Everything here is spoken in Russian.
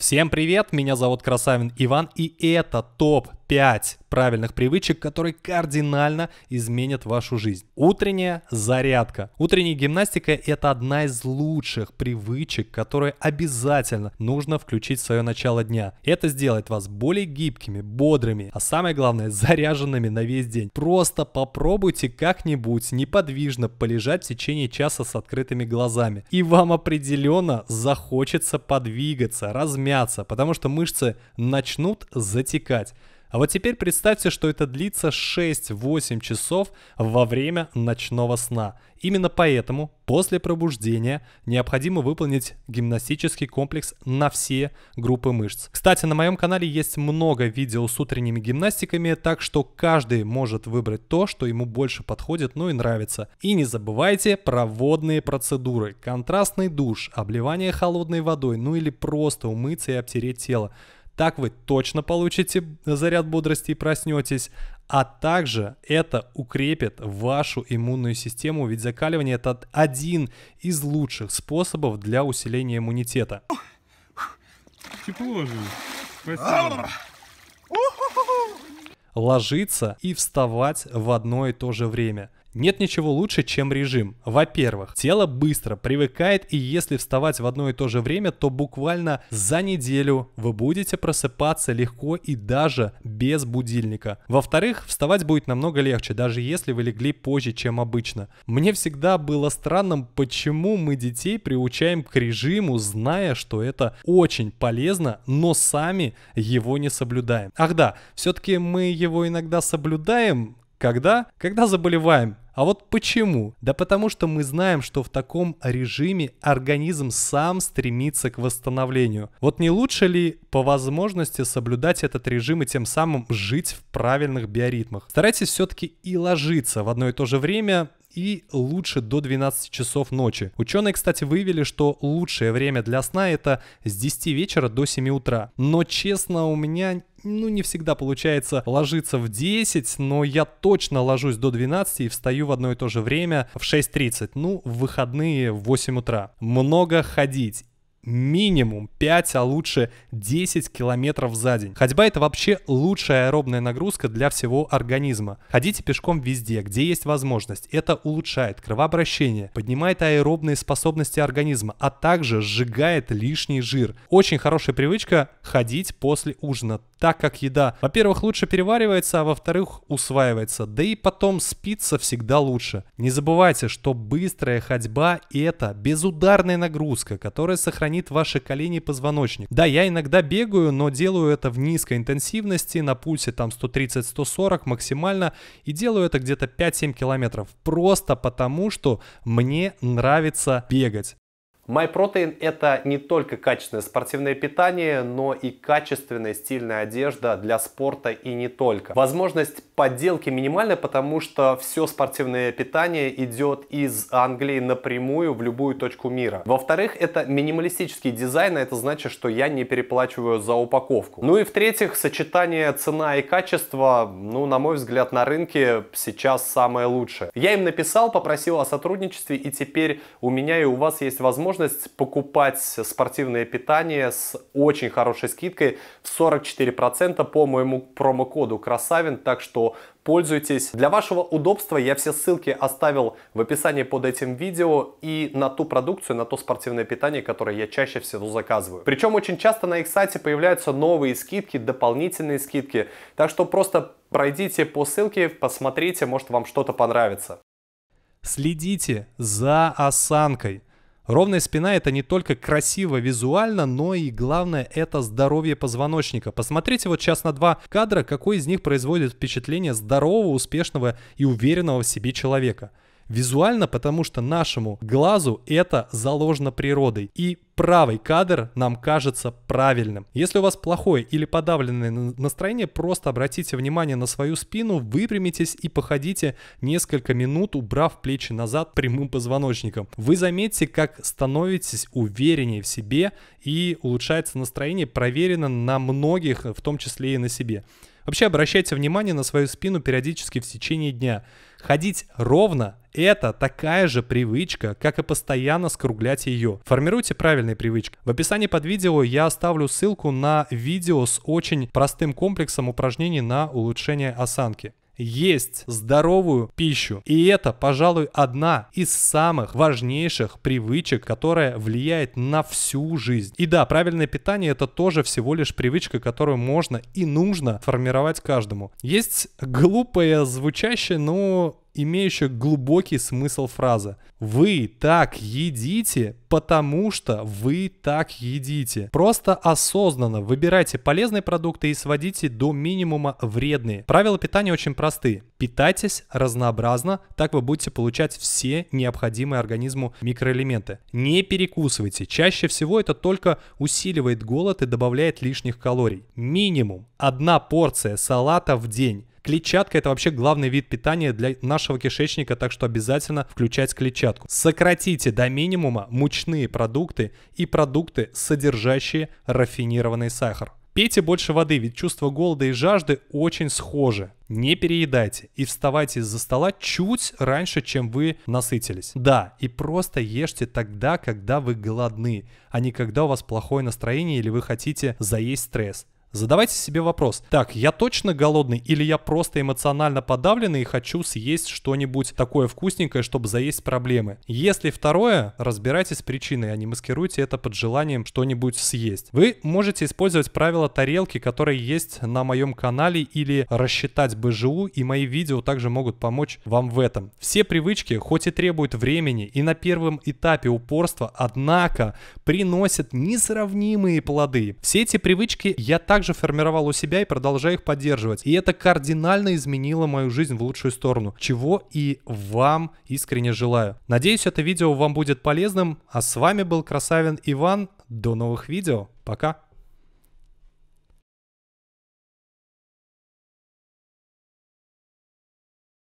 Всем привет, меня зовут Красавин Иван, и это ТОП 5 правильных привычек, которые кардинально изменят вашу жизнь. Утренняя зарядка. Утренняя гимнастика – это одна из лучших привычек, которые обязательно нужно включить в свое начало дня. Это сделает вас более гибкими, бодрыми, а самое главное – заряженными на весь день. Просто попробуйте как-нибудь неподвижно полежать в течение часа с открытыми глазами. И вам определенно захочется подвигаться, размяться, потому что мышцы начнут затекать. А вот теперь представьте, что это длится 6-8 часов во время ночного сна. Именно поэтому после пробуждения необходимо выполнить гимнастический комплекс на все группы мышц. Кстати, на моем канале есть много видео с утренними гимнастиками, так что каждый может выбрать то, что ему больше подходит, ну и нравится. И не забывайте про водные процедуры, контрастный душ, обливание холодной водой, ну или просто умыться и обтереть тело. Так вы точно получите заряд бодрости и проснетесь. А также это укрепит вашу иммунную систему, ведь закаливание это один из лучших способов для усиления иммунитета. Тепло же. Спасибо. Ложиться и вставать в одно и то же время – нет ничего лучше, чем режим. Во-первых, тело быстро привыкает, и если вставать в одно и то же время, то буквально за неделю вы будете просыпаться легко и даже без будильника. Во-вторых, вставать будет намного легче, даже если вы легли позже, чем обычно. Мне всегда было странным, почему мы детей приучаем к режиму, зная, что это очень полезно, но сами его не соблюдаем. Ах да, все-таки мы его иногда соблюдаем, когда? Когда заболеваем. А вот почему? Да потому что мы знаем, что в таком режиме организм сам стремится к восстановлению. Вот не лучше ли по возможности соблюдать этот режим и тем самым жить в правильных биоритмах? Старайтесь все-таки и ложиться в одно и то же время, и лучше до 12 часов ночи. Ученые, кстати, выявили, что лучшее время для сна это с 10 вечера до 7 утра. Но честно, у меня ну, не всегда получается ложиться в 10, но я точно ложусь до 12 и встаю в одно и то же время в 6.30, ну, в выходные в 8 утра. Много ходить минимум 5, а лучше 10 километров за день. Ходьба это вообще лучшая аэробная нагрузка для всего организма. Ходите пешком везде, где есть возможность. Это улучшает кровообращение, поднимает аэробные способности организма, а также сжигает лишний жир. Очень хорошая привычка ходить после ужина так как еда, во-первых, лучше переваривается, а во-вторых, усваивается. Да и потом спится всегда лучше. Не забывайте, что быстрая ходьба – это безударная нагрузка, которая сохранит ваши колени и позвоночник. Да, я иногда бегаю, но делаю это в низкой интенсивности, на пульсе там 130-140 максимально, и делаю это где-то 5-7 километров. Просто потому, что мне нравится бегать. MyProtein это не только качественное спортивное питание, но и качественная стильная одежда для спорта и не только. Возможность подделки минимальна, потому что все спортивное питание идет из Англии напрямую в любую точку мира. Во-вторых, это минималистический дизайн, а это значит, что я не переплачиваю за упаковку. Ну и в-третьих, сочетание цена и качество, ну, на мой взгляд, на рынке сейчас самое лучшее. Я им написал, попросил о сотрудничестве, и теперь у меня и у вас есть возможность возможность покупать спортивное питание с очень хорошей скидкой в 44% по моему промокоду «Красавин», так что пользуйтесь. Для вашего удобства я все ссылки оставил в описании под этим видео и на ту продукцию, на то спортивное питание, которое я чаще всего заказываю. Причем очень часто на их сайте появляются новые скидки, дополнительные скидки, так что просто пройдите по ссылке, посмотрите, может вам что-то понравится. Следите за осанкой. Ровная спина это не только красиво визуально, но и главное это здоровье позвоночника. Посмотрите вот сейчас на два кадра, какой из них производит впечатление здорового, успешного и уверенного в себе человека. Визуально, потому что нашему глазу это заложено природой. И правый кадр нам кажется правильным. Если у вас плохое или подавленное настроение, просто обратите внимание на свою спину, выпрямитесь и походите несколько минут, убрав плечи назад прямым позвоночником. Вы заметите, как становитесь увереннее в себе и улучшается настроение, проверено на многих, в том числе и на себе. Вообще обращайте внимание на свою спину периодически в течение дня. Ходить ровно – это такая же привычка, как и постоянно скруглять ее. Формируйте правильные привычки. В описании под видео я оставлю ссылку на видео с очень простым комплексом упражнений на улучшение осанки есть здоровую пищу. И это, пожалуй, одна из самых важнейших привычек, которая влияет на всю жизнь. И да, правильное питание это тоже всего лишь привычка, которую можно и нужно формировать каждому. Есть глупое звучащее, но имеющая глубокий смысл фраза. Вы так едите, потому что вы так едите. Просто осознанно выбирайте полезные продукты и сводите до минимума вредные. Правила питания очень просты. Питайтесь разнообразно, так вы будете получать все необходимые организму микроэлементы. Не перекусывайте. Чаще всего это только усиливает голод и добавляет лишних калорий. Минимум одна порция салата в день Клетчатка – это вообще главный вид питания для нашего кишечника, так что обязательно включать клетчатку. Сократите до минимума мучные продукты и продукты, содержащие рафинированный сахар. Пейте больше воды, ведь чувство голода и жажды очень схожи. Не переедайте и вставайте из-за стола чуть раньше, чем вы насытились. Да, и просто ешьте тогда, когда вы голодны, а не когда у вас плохое настроение или вы хотите заесть стресс. Задавайте себе вопрос, так, я точно голодный или я просто эмоционально подавленный и хочу съесть что-нибудь такое вкусненькое, чтобы заесть проблемы? Если второе, разбирайтесь с причиной, а не маскируйте это под желанием что-нибудь съесть. Вы можете использовать правила тарелки, которые есть на моем канале или рассчитать БЖУ, и мои видео также могут помочь вам в этом. Все привычки, хоть и требуют времени и на первом этапе упорства, однако приносят несравнимые плоды. Все эти привычки я также также формировал у себя и продолжаю их поддерживать. И это кардинально изменило мою жизнь в лучшую сторону, чего и вам искренне желаю. Надеюсь, это видео вам будет полезным, а с вами был Красавин Иван. До новых видео. Пока.